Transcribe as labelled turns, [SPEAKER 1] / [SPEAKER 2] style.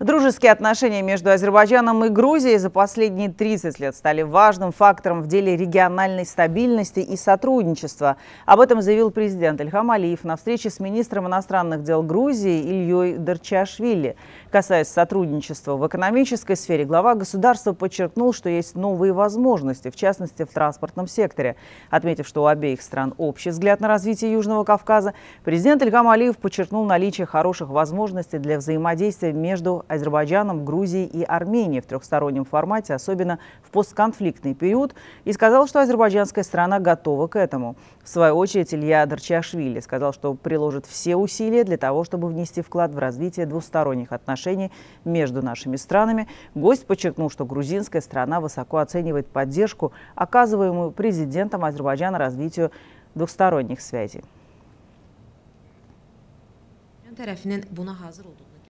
[SPEAKER 1] Дружеские отношения между Азербайджаном и Грузией за последние 30 лет стали важным фактором в деле региональной стабильности и сотрудничества. Об этом заявил президент Ильхам Алиев на встрече с министром иностранных дел Грузии Ильей Дерчашвили. Касаясь сотрудничества в экономической сфере, глава государства подчеркнул, что есть новые возможности, в частности в транспортном секторе. Отметив, что у обеих стран общий взгляд на развитие Южного Кавказа, президент Ильхам Алиев подчеркнул наличие хороших возможностей для взаимодействия между Азербайджаном, Грузией и Арменией в трехстороннем формате, особенно в постконфликтный период, и сказал, что азербайджанская страна готова к этому. В свою очередь Илья Дарчашвили сказал, что приложит все усилия для того, чтобы внести вклад в развитие двусторонних отношений между нашими странами. Гость подчеркнул, что грузинская страна высоко оценивает поддержку, оказываемую президентом Азербайджана развитию двусторонних связей.